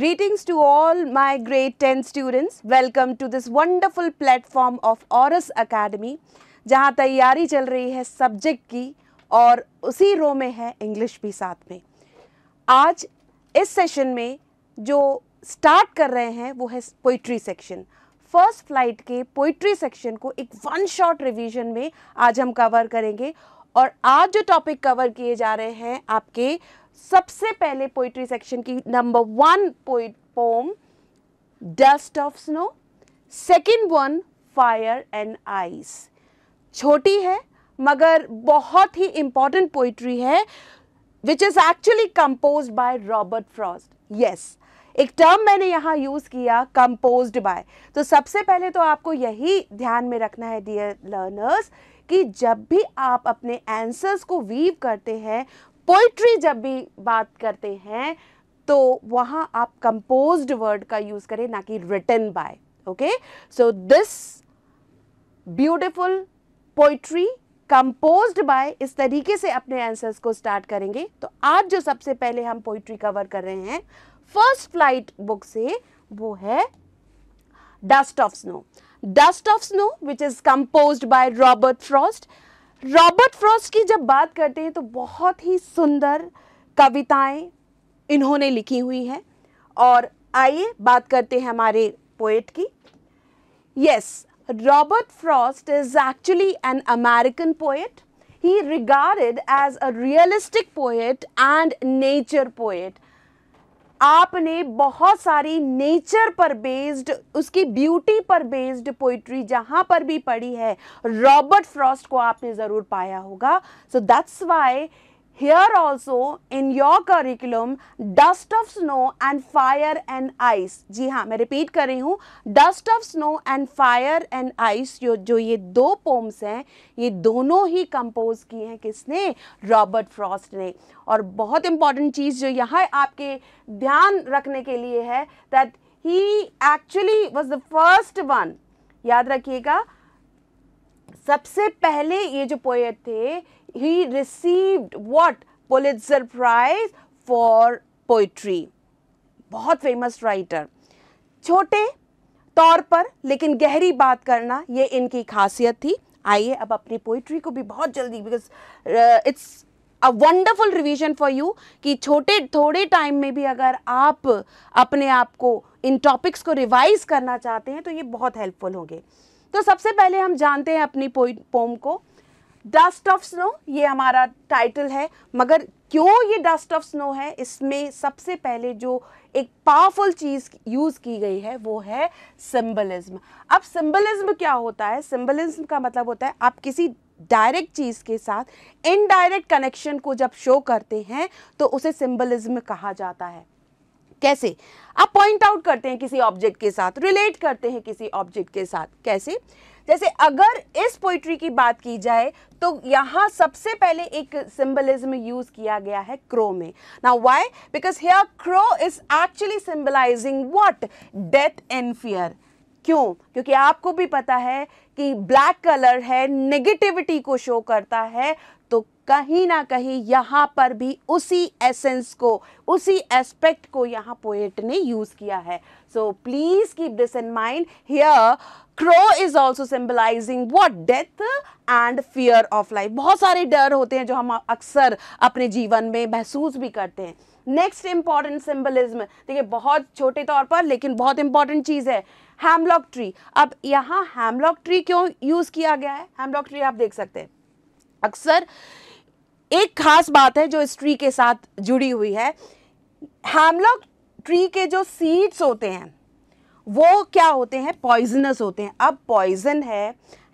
Greetings to all my grade 10 students. Welcome to this wonderful platform of Oris Academy, जहाँ तैयारी चल रही है सब्जेक्ट की और उसी रो में है इंग्लिश भी साथ में आज इस सेशन में जो स्टार्ट कर रहे हैं वो है पोइट्री सेक्शन फर्स्ट फ्लाइट के पोइट्री सेक्शन को एक वन शॉट रिवीजन में आज हम कवर करेंगे और आज जो टॉपिक कवर किए जा रहे हैं आपके सबसे पहले पोइट्री सेक्शन की number one poet poem dust of snow second one fire and ice छोटी है मगर बहुत ही इंपॉर्टेंट पोइट्री है which is actually composed by Robert Frost yes एक टर्म मैंने यहाँ यूज़ किया कंपोज बाय तो सबसे पहले तो आपको यही ध्यान में रखना है डियर लर्नर्स कि जब भी आप अपने आंसर्स को वीव करते हैं पोइट्री जब भी बात करते हैं तो वहां आप कंपोज्ड वर्ड का यूज़ करें ना कि return by okay so this beautiful poetry composed by इस तरीके से अपने आंसर्स को स्टार्ट करेंगे तो आज जो सबसे पहले हम पोइट्री कवर कर रहे हैं फर्स्ट फ्लाइट बुक से वो है dust of snow dust of snow which is composed by Robert Frost Robert Frost की जब बात करते हैं तो बहुत ही सुंदर कविताएं इन्होंने लिखी हुई हैं और आइए बात करते हैं हमारे पोएट की yes Robert Frost is actually an American poet he regarded as a realistic poet and nature poet आपने बहुत सारी नेचर पर बेस्ड उसकी ब्यूटी पर बेस्ड पोइट्री जहां पर भी पढ़ी है रॉबर्ट फ्रॉस्ट को आपने ज़रूर पाया होगा so that's why Here also in your curriculum, dust of snow and fire and ice. जी हाँ मैं रिपीट कर रही हूँ dust of snow and fire and ice जो जो ये दो पोम्स हैं ये दोनों ही कंपोज किए हैं किसने रॉबर्ट फ्रॉस्ट ने और बहुत इंपॉर्टेंट चीज़ जो यहाँ आपके ध्यान रखने के लिए है that he actually was the first one याद रखिएगा सबसे पहले ये जो पोएट थे he received what Pulitzer Prize for poetry. बहुत फेमस राइटर छोटे तौर पर लेकिन गहरी बात करना ये इनकी खासियत थी आइए अब अपनी पोइट्री को भी बहुत जल्दी because it's a wonderful revision for you कि छोटे थोड़े टाइम में भी अगर आप अपने आप को इन टॉपिक्स को रिवाइज करना चाहते हैं तो ये बहुत हेल्पफुल होंगे तो सबसे पहले हम जानते हैं अपनी पोइट पोम को डस्ट ऑफ स्नो ये हमारा टाइटल है मगर क्यों ये डस्ट ऑफ स्नो है इसमें सबसे पहले जो एक पावरफुल चीज़ यूज़ की गई है वो है सिम्बलिज्म अब सिम्बलिज्म क्या होता है सिम्बलिज्म का मतलब होता है आप किसी डायरेक्ट चीज़ के साथ इनडायरेक्ट कनेक्शन को जब शो करते हैं तो उसे सिम्बलिज्म कहा जाता है कैसे आप पॉइंट आउट करते हैं किसी ऑब्जेक्ट के साथ रिलेट करते हैं किसी ऑब्जेक्ट के साथ कैसे जैसे अगर इस पोइट्री की बात की जाए तो यहाँ सबसे पहले एक सिंबलिज्म यूज किया गया है क्रो में now why because here crow is actually symbolizing what death and fear क्यों क्योंकि आपको भी पता है कि ब्लैक कलर है नेगेटिविटी को शो करता है तो कहीं ना कहीं यहाँ पर भी उसी एसेंस को उसी एस्पेक्ट को यहाँ पोएट ने यूज़ किया है so please keep this in mind here crow is also symbolizing what death and fear of life बहुत सारे डर होते हैं जो हम अक्सर अपने जीवन में महसूस भी करते हैं नेक्स्ट इंपॉर्टेंट सिंबलिज्म देखिए बहुत छोटे तौर पर लेकिन बहुत इंपॉर्टेंट चीज़ है हैमलॉक ट्री अब यहाँ हैमलॉक ट्री क्यों यूज़ किया गया है हैमलॉक ट्री आप देख सकते हैं अक्सर एक खास बात है जो इस ट्री के साथ जुड़ी हुई है हेमलॉक ट्री के जो सीड्स होते हैं वो क्या होते हैं पॉइजनस होते हैं अब पॉइजन है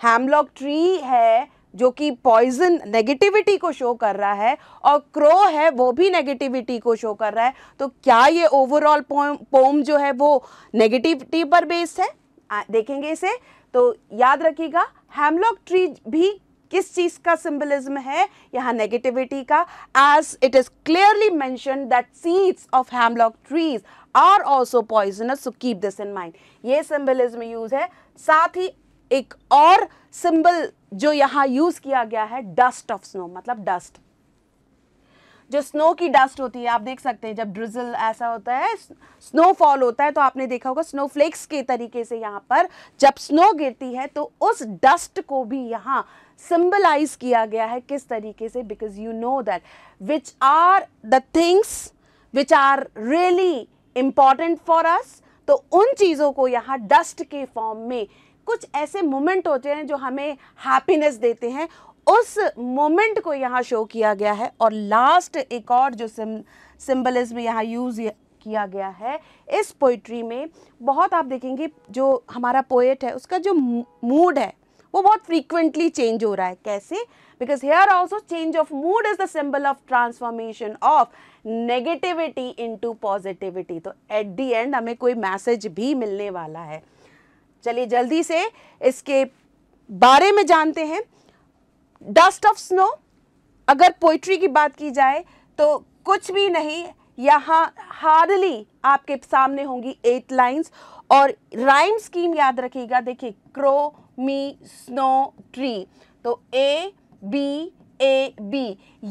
हेमलॉक ट्री है जो कि पॉइजन नेगेटिविटी को शो कर रहा है और क्रो है वो भी नेगेटिविटी को शो कर रहा है तो क्या ये ओवरऑल पोम जो है वो नेगेटिविटी पर बेस्ड है आ, देखेंगे इसे तो याद रखिएगा हेमलॉक ट्री भी किस चीज का सिंबलिज्म है यहाँ नेगेटिविटी का as it is clearly mention that seeds of hemlock trees are also poisonous so keep this in mind ये सिंबलिज्म यूज है साथ ही एक और सिंबल जो यहां यूज किया गया है डस्ट ऑफ स्नो मतलब डस्ट जो स्नो की डस्ट होती है आप देख सकते हैं जब ड्रिजल ऐसा होता है स्नो फॉल होता है तो आपने देखा होगा स्नो फ्लेक्स के तरीके से यहाँ पर जब स्नो गिरती है तो उस डस्ट को भी यहाँ सिंबलाइज किया गया है किस तरीके से because you know that which are the things which are really important for us तो उन चीज़ों को यहाँ डस्ट के फॉर्म में कुछ ऐसे मोमेंट होते हैं जो हमें हैप्पीनेस देते हैं उस मोमेंट को यहाँ शो किया गया है और लास्ट एक और जो सिम सिम्बलिज्म यहाँ यूज़ किया गया है इस पोइट्री में बहुत आप देखेंगे जो हमारा पोएट है उसका जो मूड है वो बहुत फ्रीक्वेंटली चेंज हो रहा है कैसे because here also change of mood is the symbol of transformation of negativity into positivity तो एट दी एंड हमें कोई मैसेज भी मिलने वाला है चलिए जल्दी से इसके बारे में जानते हैं डस्ट ऑफ स्नो अगर पोइट्री की बात की जाए तो कुछ भी नहीं यहाँ हार्डली आपके सामने होंगी एट लाइंस और राइम स्कीम याद रखिएगा देखिए क्रो मी स्नो ट्री तो ए बी ए बी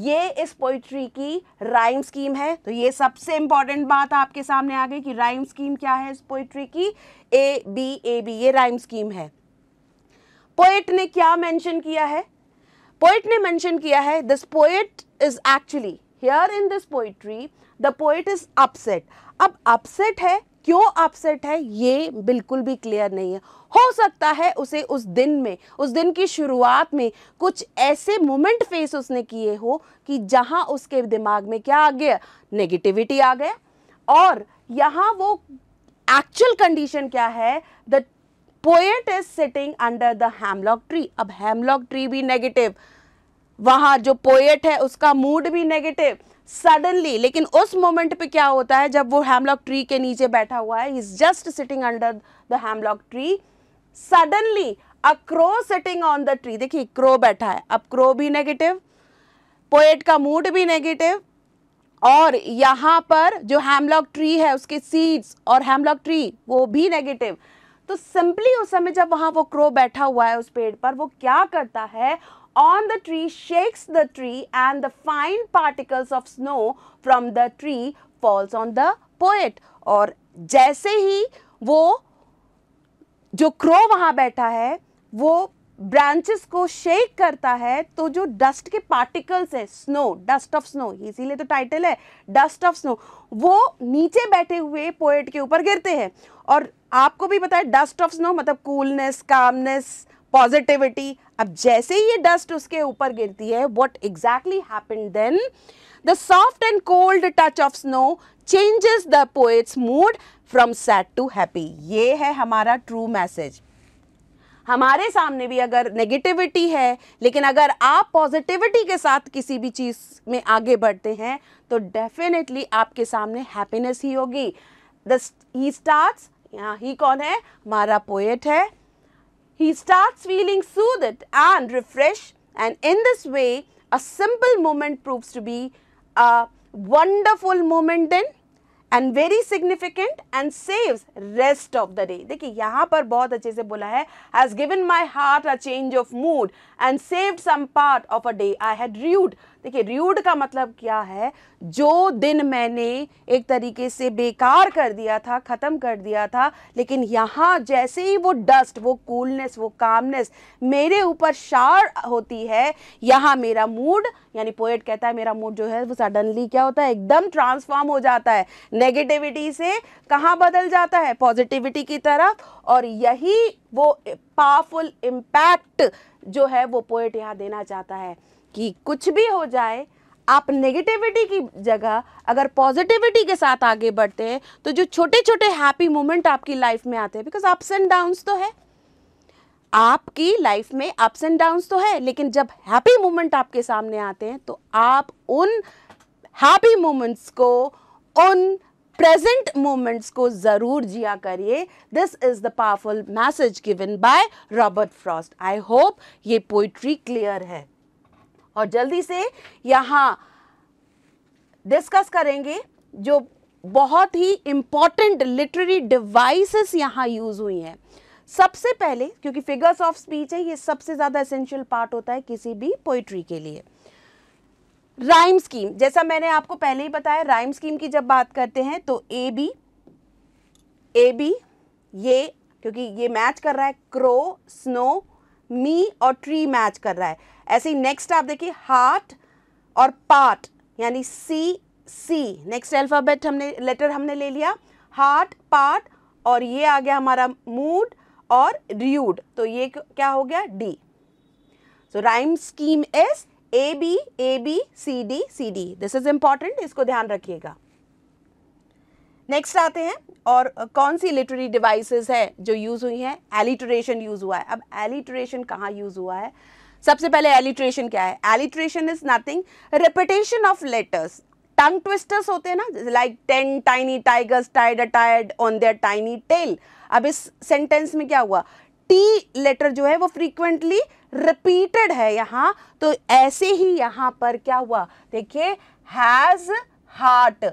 ये इस पोइट्री की राइम स्कीम है तो ये सबसे इंपॉर्टेंट बात आपके सामने आ गई कि राइम स्कीम क्या है इस पोइट्री की ए बी ए बी ये राइम स्कीम है पोएट ने क्या मेंशन किया है पोइट ने मेंशन किया है this poet is actually here in this poetry the poet is upset अब अपसेट है क्यों अपसेट है ये बिल्कुल भी क्लियर नहीं है हो सकता है उसे उस दिन में उस दिन की शुरुआत में कुछ ऐसे मोमेंट फेस उसने किए हो कि जहां उसके दिमाग में क्या आ गया नेगेटिविटी आ गया और यहाँ वो एक्चुअल कंडीशन क्या है the poet is sitting under the hemlock tree अब हेमलॉक ट्री भी नेगेटिव वहां जो पोएट है उसका मूड भी नेगेटिव सडनली लेकिन उस मोमेंट पे क्या होता है जब वो हेमलॉक ट्री के नीचे बैठा हुआ है is just sitting under the hemlock tree suddenly a crow sitting on the tree देखिए क्रो बैठा है अब क्रो भी नेगेटिव पोएट का मूड भी नेगेटिव और यहाँ पर जो हेमलॉक ट्री है उसके सीड्स और हेमलॉक ट्री वो भी नेगेटिव तो सिंपली उस समय जब वहां वो क्रो बैठा हुआ है उस पेड़ पर वो क्या करता है on the tree shakes the tree and the fine particles of snow from the tree falls on the poet और जैसे ही वो जो क्रो वहां बैठा है वो ब्रांचेस को शेक करता है तो जो डस्ट के पार्टिकल्स है स्नो डस्ट ऑफ स्नो इसीलिए तो टाइटल है डस्ट ऑफ स्नो वो नीचे बैठे हुए पोएट के ऊपर गिरते हैं और आपको भी पता है डस्ट ऑफ स्नो मतलब कूलनेस कामनेस पॉजिटिविटी अब जैसे ही ये डस्ट उसके ऊपर गिरती है what exactly happen then the soft and cold touch of snow changes the poet's mood from sad to happy ये है हमारा ट्रू मैसेज हमारे सामने भी अगर नेगेटिविटी है लेकिन अगर आप पॉजिटिविटी के साथ किसी भी चीज़ में आगे बढ़ते हैं तो डेफिनेटली आपके सामने हैप्पीनेस ही होगी द ही स्टार्ट यहाँ ही कौन है हमारा पोएट है he start feeling soothe and refresh and in this way a simple moment proves to be a wonderful moment in and very significant and saves rest of the day देखिए यहाँ पर बहुत अच्छे से बोला है has given my heart a change of mood and saved some part of a day I had rued देखिए rued का मतलब क्या है जो दिन मैंने एक तरीके से बेकार कर दिया था ख़त्म कर दिया था लेकिन यहाँ जैसे ही वो डस्ट वो कूलनेस वो कामनेस मेरे ऊपर शार होती है यहाँ मेरा मूड यानी पोएट कहता है मेरा मूड जो है वो सडनली क्या होता है एकदम ट्रांसफॉर्म हो जाता है नेगेटिविटी से कहाँ बदल जाता है पॉजिटिविटी की तरफ और यही वो पावरफुल इम्पैक्ट जो है वो पोएट यहाँ देना चाहता है कि कुछ भी हो जाए आप नेगेटिविटी की जगह अगर पॉजिटिविटी के साथ आगे बढ़ते हैं तो जो छोटे छोटे हैप्पी मोमेंट आपकी लाइफ में आते हैं बिकॉज अप्स एंड डाउन्स तो है आपकी लाइफ में अप्स एंड डाउन्स तो है लेकिन जब हैप्पी मोमेंट आपके सामने आते हैं तो आप उन हैप्पी मोमेंट्स को उन प्रेजेंट मोमेंट्स को ज़रूर जिया करिए this is the powerful message given by Robert Frost I hope ये पोइट्री क्लियर है और जल्दी से यहाँ डिस्कस करेंगे जो बहुत ही इम्पॉर्टेंट लिटरेरी डिवाइसेस यहाँ यूज़ हुई हैं सबसे पहले क्योंकि फिगर्स ऑफ स्पीच है ये सबसे ज़्यादा एसेंशियल पार्ट होता है किसी भी पोइट्री के लिए राइम स्कीम जैसा मैंने आपको पहले ही बताया राइम स्कीम की जब बात करते हैं तो ए बी ए बी ये क्योंकि ये मैच कर रहा है क्रो स्नो मी और ट्री मैच कर रहा है ऐसे ही नेक्स्ट आप देखिए हार्ट और पार्ट यानी सी सी नेक्स्ट अल्फ़ाबेट हमने लेटर हमने ले लिया हार्ट पार्ट और ये आ गया हमारा मूड और र्यूड तो ये क्या हो गया D so rhyme scheme is A B A B C D C D this is important इसको ध्यान रखिएगा नेक्स्ट आते हैं और कौन सी लिटरेरी डिवाइसेस है जो यूज़ हुई हैं एलिटरेशन यूज़ हुआ है अब एलिटरेशन कहाँ यूज़ हुआ है सबसे पहले एलिट्रेशन क्या है alliteration is nothing repetition of letters tongue twisters होते हैं ना like ten tiny tigers tied a tired on their tiny tail अब इस सेंटेंस में क्या हुआ टी लेटर जो है वो फ्रीक्वेंटली रिपीटेड है यहाँ तो ऐसे ही यहाँ पर क्या हुआ देखिए हैज हार्ट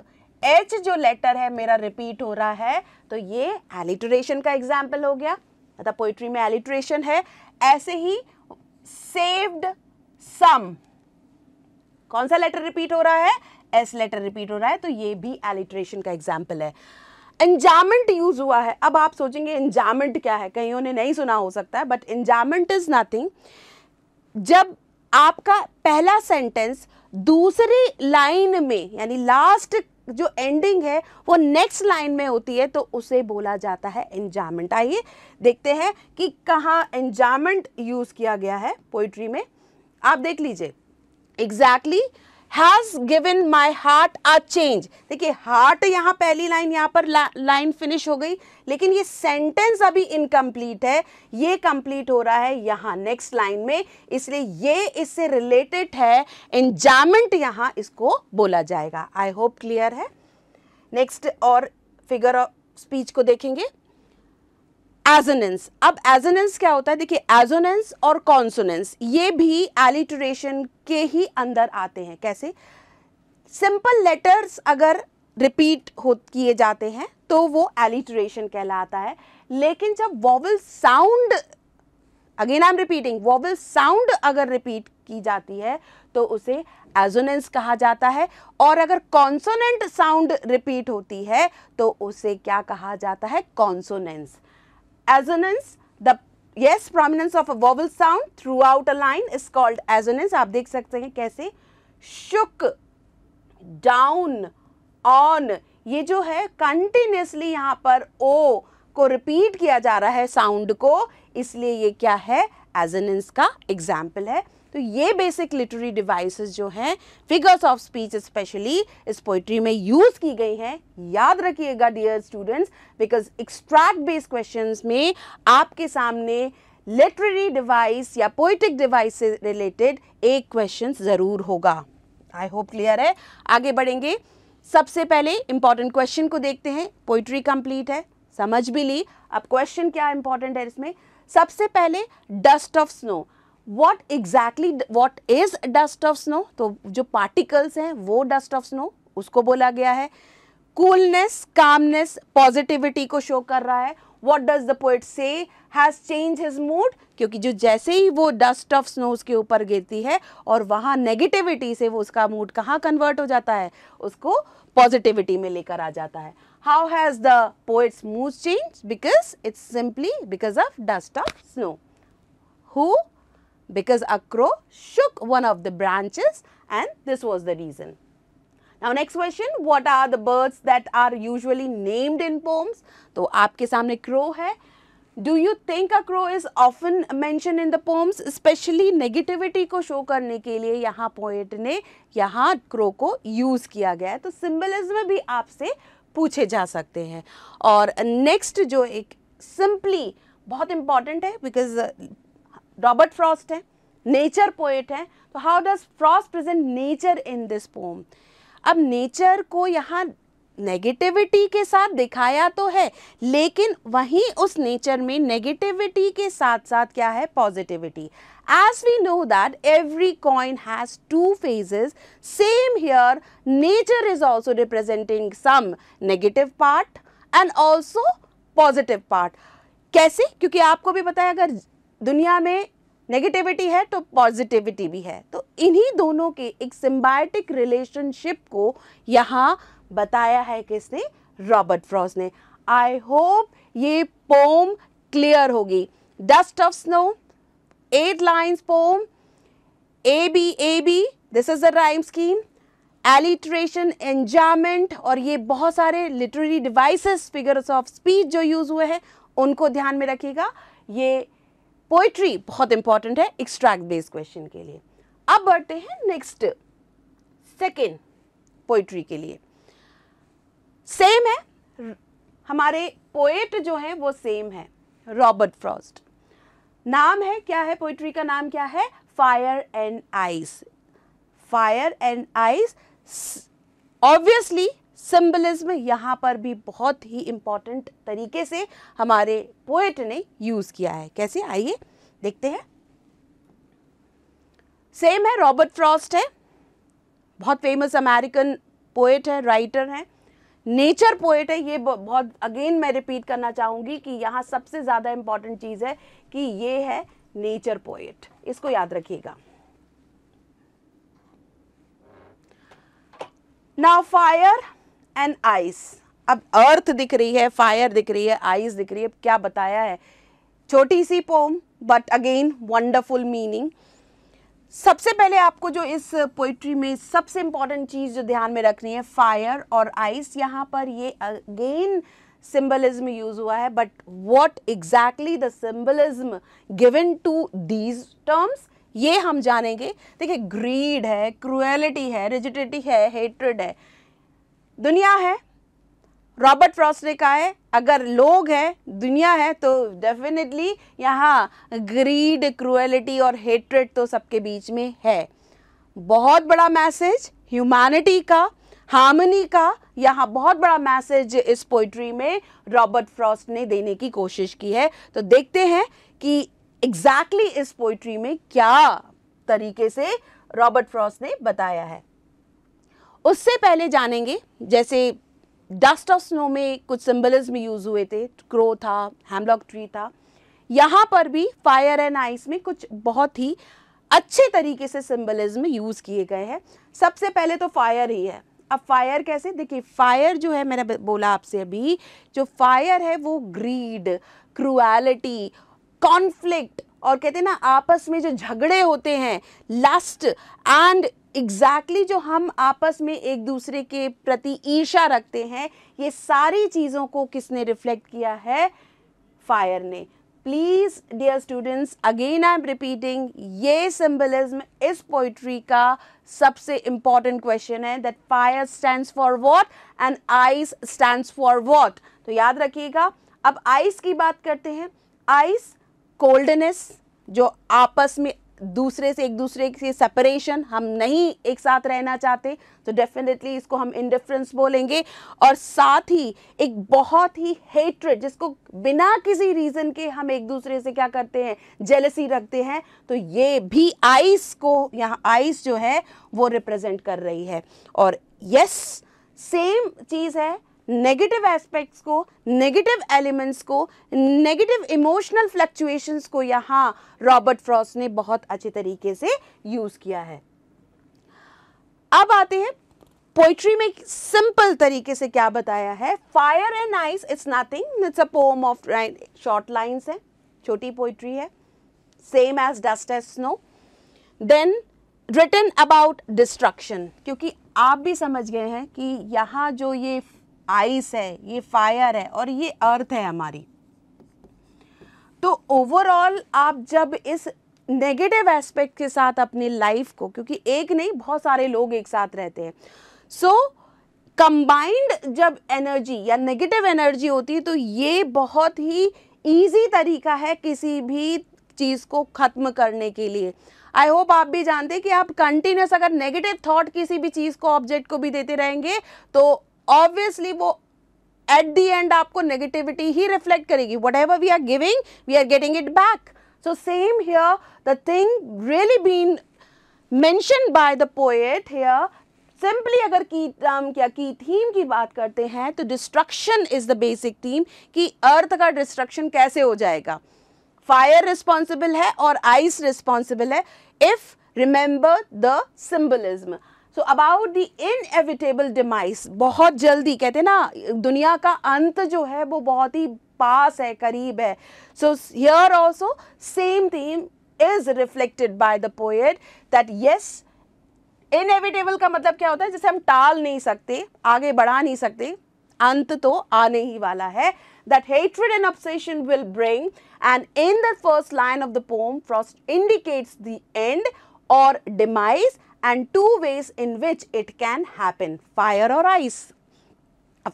एच जो लेटर है मेरा रिपीट हो रहा है तो ये एलिट्रेशन का एग्जाम्पल हो गया मतलब पोइट्री में एलिट्रेशन है ऐसे ही सेव्ड सम कौन सा लेटर रिपीट हो रहा है एस लेटर रिपीट हो रहा है तो ये भी एलिट्रेशन का एग्जाम्पल है एंजामेंट यूज हुआ है अब आप सोचेंगे एंजामेंट क्या है कहीं उन्हें नहीं सुना हो सकता है बट एंजामेंट इज नथिंग जब आपका पहला सेंटेंस दूसरी लाइन में यानी लास्ट जो एंडिंग है वो नेक्स्ट लाइन में होती है तो उसे बोला जाता है एंजामेंट आइए देखते हैं कि कहाँ एंजामेंट यूज़ किया गया है पोइट्री में आप देख लीजिए exactly exactly, has given my heart a change देखिए हार्ट यहाँ पहली लाइन यहाँ पर लाइन फिनिश हो गई लेकिन ये सेंटेंस अभी इनकम्प्लीट है ये कंप्लीट हो रहा है यहाँ नेक्स्ट लाइन में इसलिए ये इससे रिलेटेड है एंजामेंट यहाँ इसको बोला जाएगा आई होप क्लियर है नेक्स्ट और फिगर ऑफ स्पीच को देखेंगे एजोनेंस अब एजोनेंस क्या होता है देखिए एजोनेंस और कॉन्सोनेंस ये भी एलिटरेशन के ही अंदर आते हैं कैसे सिंपल लेटर्स अगर रिपीट हो किए जाते हैं तो वो एलिटरेशन कहलाता है लेकिन जब vowel sound again I am repeating vowel sound अगर रिपीट की जाती है तो उसे एजोनेंस कहा जाता है और अगर कॉन्सोनेंट साउंड रिपीट होती है तो उसे क्या कहा जाता है consonance assonance the yes prominence of a vowel sound throughout a line is called assonance आप देख सकते हैं कैसे शुक डाउन ऑन ये जो है कंटिन्यूसली यहां पर ओ को रिपीट किया जा रहा है साउंड को इसलिए ये क्या है एजोनेंस का एग्जाम्पल है तो ये बेसिक लिटरेरी डिवाइसेस जो हैं फिगर्स ऑफ स्पीच स्पेशली इस पोइट्री में यूज़ की गई हैं याद रखिएगा dear students because extract based questions में आपके सामने लिटरेरी डिवाइस या पोइटिक डिवाइस से रिलेटेड एक क्वेश्चन ज़रूर होगा आई होप क्लियर है आगे बढ़ेंगे सबसे पहले इंपॉर्टेंट क्वेश्चन को देखते हैं पोइट्री कंप्लीट है समझ भी ली अब क्वेश्चन क्या इंपॉर्टेंट है इसमें सबसे पहले dust of snow what exactly what is dust of snow तो जो पार्टिकल्स हैं वो डस्ट ऑफ स्नो उसको बोला गया है कूलनेस कामनेस पॉजिटिविटी को शो कर रहा है what does the poet say has change his mood क्योंकि जो जैसे ही वो डस्ट ऑफ स्नो उसके ऊपर गिरती है और वहाँ नेगेटिविटी से वो उसका मूड कहाँ कन्वर्ट हो जाता है उसको पॉजिटिविटी में लेकर आ जाता है how has the poet's mood change because it's simply because of dust of snow who because a crow shook one of the branches and this was the reason. Now next question, what are the birds that are usually named in poems? तो aapke samne crow hai. Do you think a crow is often mentioned in the poems, especially negativity ko show karne ke liye यहाँ poet ne यहाँ crow ko use kiya gaya hai. To symbolism भी आपसे पूछे जा सकते हैं और next जो एक सिंपली बहुत इम्पॉर्टेंट है बिकॉज रॉबर्ट फ्रॉस्ट है नेचर पोएट है तो how does Frost present nature in this poem अब नेचर को यहाँ नेगेटिविटी के साथ दिखाया तो है लेकिन वहीं उस नेचर में नेगेटिविटी के साथ साथ क्या है positivity as we know that every coin has two faces same here nature is also representing some negative part and also positive part कैसे क्योंकि आपको भी पता है अगर दुनिया में नेगेटिविटी है तो पॉजिटिविटी भी है तो इन्हीं दोनों के एक सिम्बायटिक रिलेशनशिप को यहाँ बताया है किसने रॉबर्ट फ्रॉस ने आई होप ये पोम क्लियर होगी dust of snow eight lines poem A B A B this is the rhyme scheme alliteration enjambment और ये बहुत सारे literary devices figures of speech जो यूज़ हुए हैं उनको ध्यान में रखिएगा ये पोइट्री बहुत इंपॉर्टेंट है एक्सट्रैक्ट बेस्ड क्वेश्चन के लिए अब बढ़ते हैं नेक्स्ट सेकेंड पोइट्री के लिए सेम है हमारे पोएट जो है वो सेम है रॉबर्ट फ्रॉस्ट नाम है क्या है पोइट्री का नाम क्या है fire and ice fire and ice obviously symbolism यहाँ पर भी बहुत ही इम्पॉर्टेंट तरीके से हमारे पोएट ने यूज़ किया है कैसे आइए देखते हैं सेम है रॉबर्ट फ्रॉस्ट है बहुत फेमस अमेरिकन पोएट है राइटर है नेचर पोएट है ये बहुत अगेन मैं रिपीट करना चाहूँगी कि यहाँ सबसे ज़्यादा इम्पॉर्टेंट चीज़ है कि ये है नेचर पोएट इसको याद रखिएगा नाउ फायर एंड आइस अब अर्थ दिख रही है फायर दिख रही है आइस दिख रही है क्या बताया है छोटी सी poem but again wonderful meaning सबसे पहले आपको जो इस पोइट्री में सबसे इंपॉर्टेंट चीज़ जो ध्यान में रखनी है फायर और आइस यहाँ पर ये अगेन सिंबलिज्म यूज हुआ है but what exactly the symbolism given to these terms ये हम जानेंगे देखिए ग्रीड है क्रुएलिटी है रिजिडिटी है हेट्रेड है दुनिया है रॉबर्ट फ्रॉस्ट ने कहा है अगर लोग हैं दुनिया है तो डेफिनेटली यहाँ ग्रीड क्रुएलिटी और हेट्रेड तो सबके बीच में है बहुत बड़ा मैसेज ह्यूमैनिटी का हार्मनी का यहाँ बहुत बड़ा मैसेज इस पोइट्री में रॉबर्ट फ्रॉस्ट ने देने की कोशिश की है तो देखते हैं कि एग्जैक्टली exactly इस पोइट्री में क्या तरीके से रॉबर्ट फ्रॉस्ट ने बताया है उससे पहले जानेंगे जैसे डस्ट ऑफ स्नो में कुछ सिम्बलिज्म यूज़ हुए थे क्रो था हेमलॉक ट्री था यहाँ पर भी फायर एंड आइस में कुछ बहुत ही अच्छे तरीके से सिम्बलिज्म यूज़ किए गए हैं सबसे पहले तो फायर ही है अब फायर कैसे देखिए फायर जो है मैंने बोला आपसे अभी जो फायर है वो ग्रीड क्रुएलिटी कॉन्फ्लिक्ट और कहते हैं ना आपस में जो झगड़े होते हैं लस्ट एंड एग्जैक्टली exactly जो हम आपस में एक दूसरे के प्रति ईर्षा रखते हैं ये सारी चीज़ों को किसने रिफ्लेक्ट किया है फायर ने please dear students again I am repeating ये सिम्बलिज्म इस पोइट्री का सबसे इम्पॉर्टेंट क्वेश्चन है that fire stands for what and ice stands for what तो याद रखिएगा अब आइस की बात करते हैं आइस कोल्डनेस जो आपस में दूसरे से एक दूसरे से सेपरेशन हम नहीं एक साथ रहना चाहते तो डेफिनेटली इसको हम इंडिफरेंस बोलेंगे और साथ ही एक बहुत ही हेट्रेड जिसको बिना किसी रीज़न के हम एक दूसरे से क्या करते हैं जेलसी रखते हैं तो ये भी आइस को यहाँ आइस जो है वो रिप्रेजेंट कर रही है और यस सेम चीज़ है नेगेटिव एस्पेक्ट्स को नेगेटिव एलिमेंट्स को नेगेटिव इमोशनल फ्लक्चुएशंस को यहाँ रॉबर्ट फ्रॉस्ट ने बहुत अच्छे तरीके से यूज़ किया है अब आते हैं पोइट्री में सिंपल तरीके से क्या बताया है fire and ice it's nothing it's a poem of short lines है छोटी पोइट्री है same as dust as snow then written about destruction क्योंकि आप भी समझ गए हैं कि यहाँ जो ये आइस है ये फायर है और ये अर्थ है हमारी तो ओवरऑल आप जब इस नेगेटिव एस्पेक्ट के साथ अपनी लाइफ को क्योंकि एक नहीं बहुत सारे लोग एक साथ रहते हैं सो so, कंबाइंड जब एनर्जी या नेगेटिव एनर्जी होती है तो ये बहुत ही इजी तरीका है किसी भी चीज़ को ख़त्म करने के लिए आई होप आप भी जानते हैं कि आप कंटिन्यूस अगर नेगेटिव थॉट किसी भी चीज़ को ऑब्जेक्ट को भी देते रहेंगे तो ऑब्वियसली वो एट दी एंड आपको नेगेटिविटी ही रिफ्लेक्ट करेगी whatever we are giving we are getting it back so same here the thing really been mentioned by the poet here simply अगर की टर्म um, क्या की theme की बात करते हैं तो destruction is the basic theme कि अर्थ का डिस्ट्रक्शन कैसे हो जाएगा फायर रिस्पॉन्सिबल है और आइस रिस्पॉन्सिबल है if remember the symbolism so about the inevitable demise बहुत जल्दी कहते हैं ना दुनिया का अंत जो है वो बहुत ही पास है करीब है so here also same theme is reflected by the poet that yes inevitable का मतलब क्या होता है जिसे हम टाल नहीं सकते आगे बढ़ा नहीं सकते अंत तो आने ही वाला है that hatred and obsession will bring end in the first line of the poem Frost indicates the end और demise and two ways in which it can happen fire or ice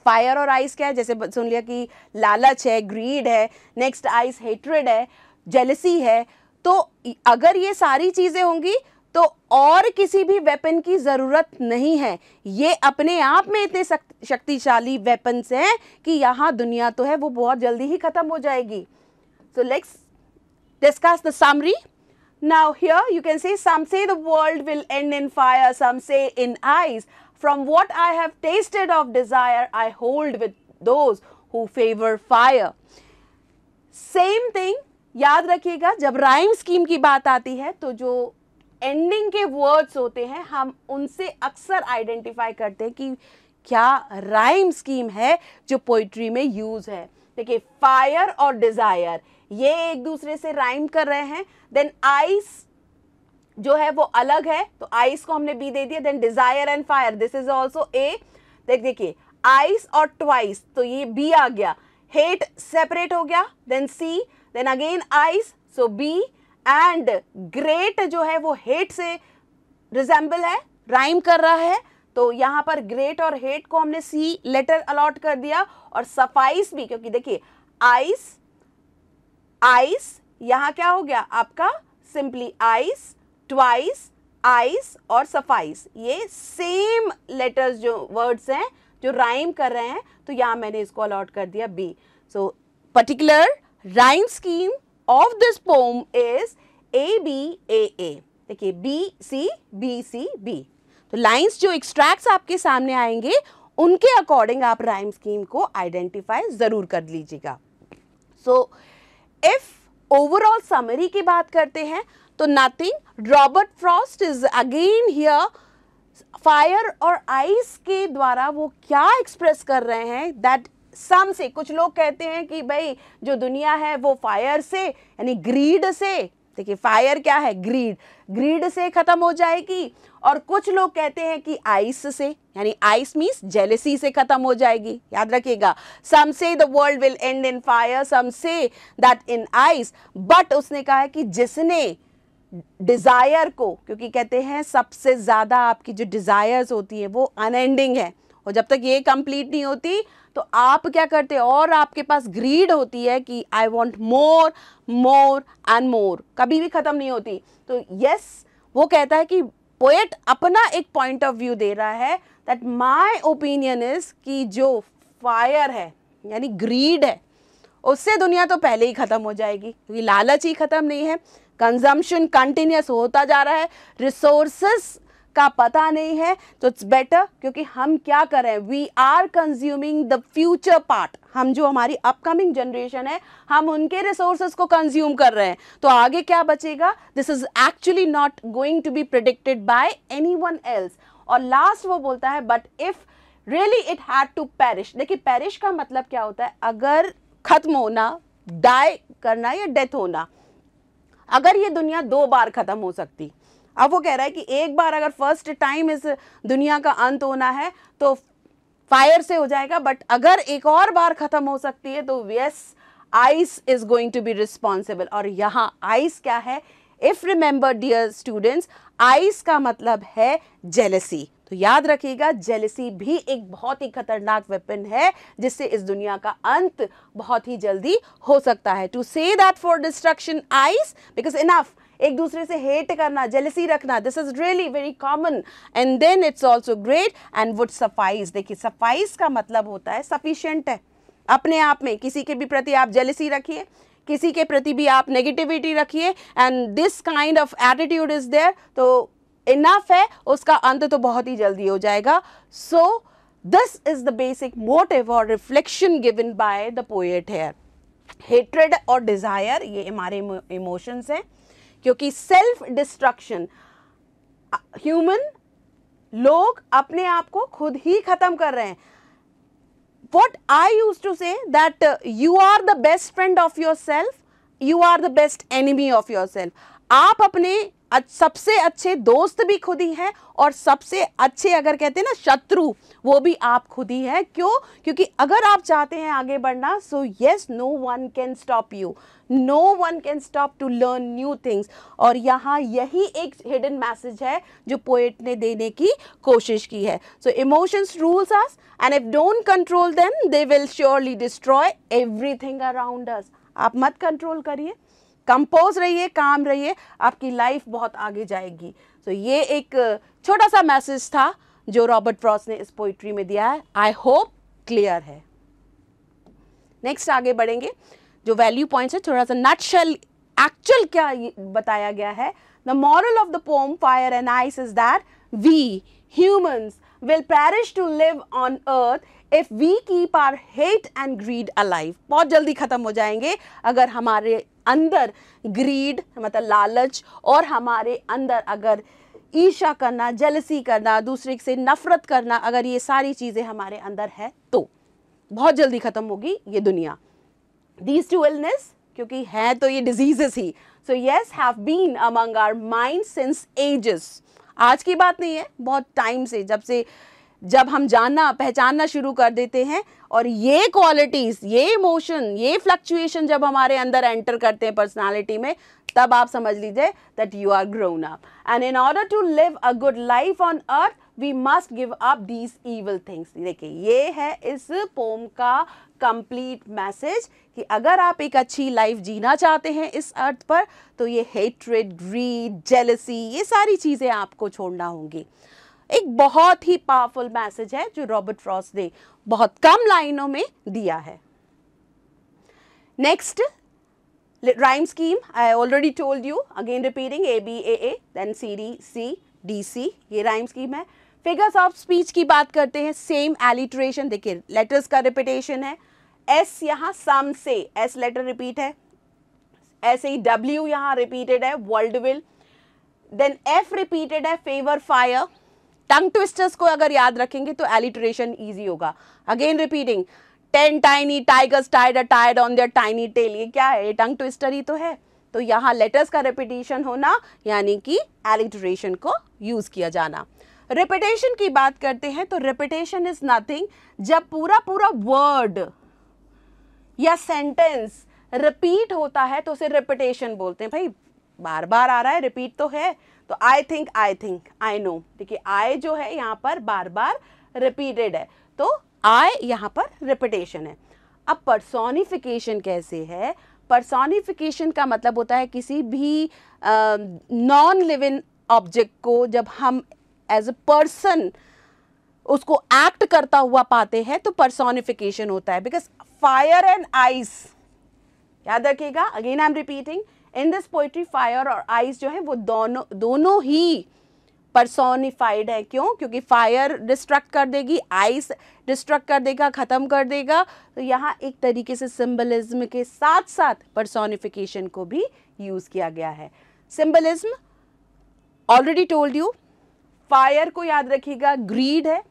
fire और ice क्या है जैसे सुन लिया कि लालच है greed है नेक्स्ट आइस हेट्रेड है जेलसी है तो अगर ये सारी चीज़ें होंगी तो और किसी भी वेपन की ज़रूरत नहीं है ये अपने आप में इतने शक्तिशाली वेपन्स हैं कि यहाँ दुनिया तो है वो बहुत जल्दी ही ख़त्म हो जाएगी so let's discuss the summary Now here you can see some say the world will end in fire, some say in ice. From what I have tasted of desire, I hold with those who favor fire. Same thing, याद रखिएगा जब rhyme scheme की बात आती है तो जो ending के words होते हैं हम उनसे अक्सर identify करते हैं कि क्या rhyme scheme है जो poetry में use है देखिए fire और desire ये एक दूसरे से राइम कर रहे हैं देन आइस जो है वो अलग है तो आइस को हमने बी दे दिया then desire and fire this is also A देख देखिए आइस और ट्वाइस तो ये बी आ गया हेट सेपरेट हो गया then C then again ice so B and great जो है वो हेट से रिजेंबल है राइम कर रहा है तो यहां पर ग्रेट और हेट को हमने सी लेटर अलॉट कर दिया और सफाइस भी क्योंकि देखिए आइस आइस यहां क्या हो गया आपका सिंपली आइस ट्वाइस आइस और सफाइस ये सेम लेटर्स जो वर्ड्स हैं जो राइम कर रहे हैं तो यहां मैंने इसको अलॉट कर दिया B so particular rhyme scheme of this poem is A B A A देखिए B C B C B तो लाइंस जो एक्सट्रैक्ट्स आपके सामने आएंगे उनके अकॉर्डिंग आप राइम स्कीम को आइडेंटिफाई ज़रूर कर लीजिएगा so so, if overall summary की बात करते हैं तो nothing Robert Frost is again here fire और आइस के द्वारा वो क्या एक्सप्रेस कर रहे हैं दैट सम से कुछ लोग कहते हैं कि भाई जो दुनिया है वो फायर से यानी ग्रीड से देखिए फायर क्या है ग्रीड ग्रीड से ख़त्म हो जाएगी और कुछ लोग कहते हैं कि आइस से यानी आइस मीन्स जेलेसी से ख़त्म हो जाएगी याद रखिएगा some say the world will end in fire some say that in ice but उसने कहा है कि जिसने डिज़ायर को क्योंकि कहते हैं सबसे ज़्यादा आपकी जो डिज़ायर्स होती है वो अनएंडिंग है और जब तक ये कंप्लीट नहीं होती तो आप क्या करते हैं और आपके पास ग्रीड होती है कि I want more more and more कभी भी ख़त्म नहीं होती तो यस वो कहता है कि पोएट अपना एक पॉइंट ऑफ व्यू दे रहा है दैट माय ओपिनियन इज़ कि जो फायर है यानी ग्रीड है उससे दुनिया तो पहले ही ख़त्म हो जाएगी क्योंकि लालच ही ख़त्म नहीं है कंजम्पशन कंटिन्यूस होता जा रहा है रिसोर्सेस का पता नहीं है तो इट्स बेटर क्योंकि हम क्या करें we are consuming the future part हम जो हमारी अपकमिंग जनरेशन है हम उनके रिसोर्सेज को कंज्यूम कर रहे हैं तो आगे क्या बचेगा this is actually not going to be predicted by any else और लास्ट वो बोलता है but if really it had to perish देखिए पैरिश का मतलब क्या होता है अगर खत्म होना डाई करना या डेथ होना अगर ये दुनिया दो बार खत्म हो सकती अब वो कह रहा है कि एक बार अगर फर्स्ट टाइम इस दुनिया का अंत होना है तो फायर से हो जाएगा बट अगर एक और बार ख़त्म हो सकती है तो yes ice is going to be responsible और यहाँ आइस क्या है if remember dear students ice का मतलब है जेलसी तो याद रखिएगा जेलसी भी एक बहुत ही खतरनाक वेपन है जिससे इस दुनिया का अंत बहुत ही जल्दी हो सकता है to say that for destruction ice because enough एक दूसरे से हेट करना जेलसी रखना this is really very common and then it's also great and would suffice देखिए सफाइस का मतलब होता है सफिशेंट है अपने आप में किसी के भी प्रति आप जेलसी रखिए किसी के प्रति भी आप नेगेटिविटी रखिए and this kind of attitude is there तो इनफ है उसका अंत तो बहुत ही जल्दी हो जाएगा so this is the basic motive और reflection given by the poet here hatred और डिज़ायर ये हमारे इमोशंस हैं क्योंकि सेल्फ डिस्ट्रक्शन ह्यूमन लोग अपने आप को खुद ही खत्म कर रहे हैं I use to say that you are the best friend of yourself you are the best enemy of yourself आप अपने सबसे अच्छे दोस्त भी खुद ही हैं और सबसे अच्छे अगर कहते हैं ना शत्रु वो भी आप खुद ही हैं क्यों क्योंकि अगर आप चाहते हैं आगे बढ़ना so yes no one can stop you no one can stop to learn new things और यहाँ यही एक हिडन मैसेज है जो पोएट ने देने की कोशिश की है so emotions rules us and if don't control them they will surely destroy everything around us आप मत कंट्रोल करिए कंपोज रहिए काम रहिए आपकी लाइफ बहुत आगे जाएगी सो so, ये एक छोटा सा मैसेज था जो रॉबर्ट फ्रॉस ने इस पोइट्री में दिया है आई होप क्लियर है नेक्स्ट आगे बढ़ेंगे जो वैल्यू पॉइंट्स है थोड़ा सा नटशल एक्चुअल क्या बताया गया है the moral of the poem fire and ice is that we humans will perish to live on earth if we keep our hate and greed alive बहुत जल्दी ख़त्म हो जाएंगे अगर हमारे अंदर greed मतलब लालच और हमारे अंदर अगर ईर्षा करना जलसी करना दूसरे से नफ़रत करना अगर ये सारी चीज़ें हमारे अंदर है तो बहुत जल्दी ख़त्म होगी ये दुनिया दीज टू illness क्योंकि है तो ये डिजीजेस ही so yes have been among our mind since ages आज की बात नहीं है बहुत टाइम से जब से जब हम जानना पहचानना शुरू कर देते हैं और ये क्वालिटीज़ ये इमोशन ये फ्लक्चुएशन जब हमारे अंदर एंटर करते हैं पर्सनालिटी में तब आप समझ लीजिए that you are grown up and in order to live a good life on earth we must give up these evil things देखिए ये है इस पोम का कंप्लीट मैसेज कि अगर आप एक अच्छी लाइफ जीना चाहते हैं इस अर्थ पर तो ये हेट्रेड ग्रीड जेलसी ये सारी चीज़ें आपको छोड़ना होंगी एक बहुत ही पावरफुल मैसेज है जो रॉबर्ट फ्रॉस ने बहुत कम लाइनों में दिया है next rhyme scheme I already told you again repeating A B A A then C D C D ये राइम स्कीम है फिगर्स ऑफ स्पीच की बात करते हैं सेम एलिट्रेशन देखिए लेटर्स का रिपीटेशन है एस यहाँ some say S letter repeat है ऐसे ही डब्ल्यू यहाँ रिपीटेड है world will then F repeated है फेवर फायर टंग ट्विस्टर्स को अगर याद रखेंगे तो एलिट्रेशन ईजी होगा again repeating ten tiny tigers tied tied on their tiny tail ये क्या है ये टंग ट्विस्टर ही तो है तो यहाँ लेटर्स का रिपीटेशन होना यानी कि एलिट्रेशन को यूज़ किया जाना रिपीटेशन की बात करते हैं तो रिपीटेशन इज नथिंग जब पूरा पूरा वर्ड या सेंटेंस रिपीट होता है तो उसे रिपीटेशन बोलते हैं भाई बार बार आ रहा है रिपीट तो है तो I think I think I know देखिए आई जो है यहाँ पर बार बार रिपीटेड है तो आई यहाँ पर रिपीटेशन है अब परसोनिफिकेशन कैसे है परसोनिफिकेशन का मतलब होता है किसी भी नॉन लिविंग ऑब्जेक्ट को जब हम एज अ पर्सन उसको एक्ट करता हुआ पाते हैं तो पर्सोनिफिकेशन होता है बिकॉज फायर एंड आइस याद रखिएगा again I am repeating in this poetry fire और आइस जो है वो दोनों दोनों ही पर्सोनिफाइड है क्यों क्योंकि फायर डिस्ट्रक्ट कर देगी आइस डिस्ट्रक्ट कर देगा ख़त्म कर देगा तो यहाँ एक तरीके से सिम्बलिज्म के साथ साथ पर्सोनिफिकेशन को भी यूज़ किया गया है symbolism already told you fire को याद रखिएगा ग्रीड है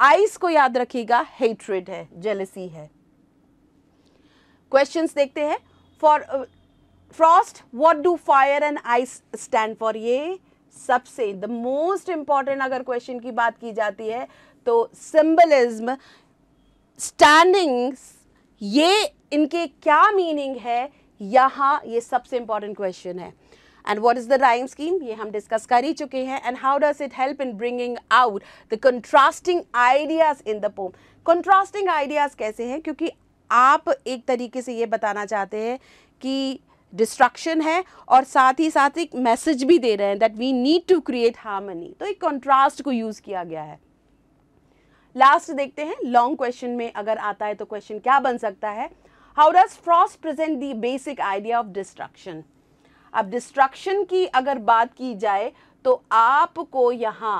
आइस को याद रखिएगा हेट्रेड है जेलसी है क्वेश्चंस देखते हैं for Frost what do fire and ice stand for ये सबसे द मोस्ट इंपॉर्टेंट अगर क्वेश्चन की बात की जाती है तो सिंबलिज्म स्टैंडिंग्स ये इनके क्या मीनिंग है यहां ये सबसे इंपॉर्टेंट क्वेश्चन है and what is the rhyme scheme ये हम discuss कर ही चुके हैं and how does it help in bringing out the contrasting ideas in the poem contrasting ideas कैसे हैं क्योंकि आप एक तरीके से ये बताना चाहते हैं कि डिस्ट्रक्शन है और साथ ही साथ एक मैसेज भी दे रहे हैं that we need to create harmony तो एक कंट्रास्ट को यूज़ किया गया है लास्ट देखते हैं लॉन्ग क्वेश्चन में अगर आता है तो क्वेश्चन क्या बन सकता है how does Frost present the basic idea of destruction अब डिस्ट्रक्शन की अगर बात की जाए तो आपको यहाँ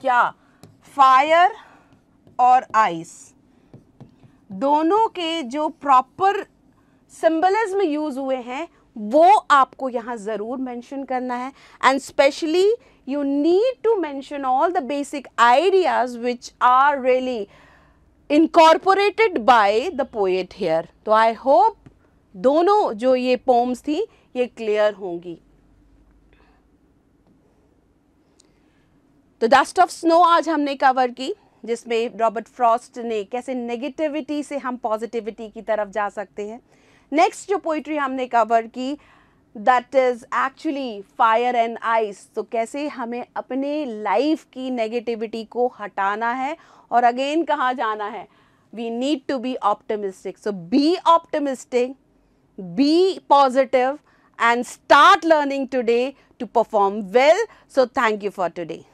क्या फायर और आइस दोनों के जो प्रॉपर सिंबलिज्म यूज हुए हैं वो आपको यहाँ ज़रूर मेंशन करना है and specially you need to mention all the basic ideas which are really incorporated by the poet here तो आई होप दोनों जो ये पोम्स थी ये क्लियर होंगी तो डस्ट ऑफ स्नो आज हमने कवर की जिसमें रॉबर्ट फ्रॉस्ट ने कैसे नेगेटिविटी से हम पॉजिटिविटी की तरफ जा सकते हैं नेक्स्ट जो पोइट्री हमने कवर की that is actually fire and ice तो कैसे हमें अपने लाइफ की नेगेटिविटी को हटाना है और अगेन कहाँ जाना है we need to be optimistic so be optimistic be positive and start learning today to perform well. So, thank you for today.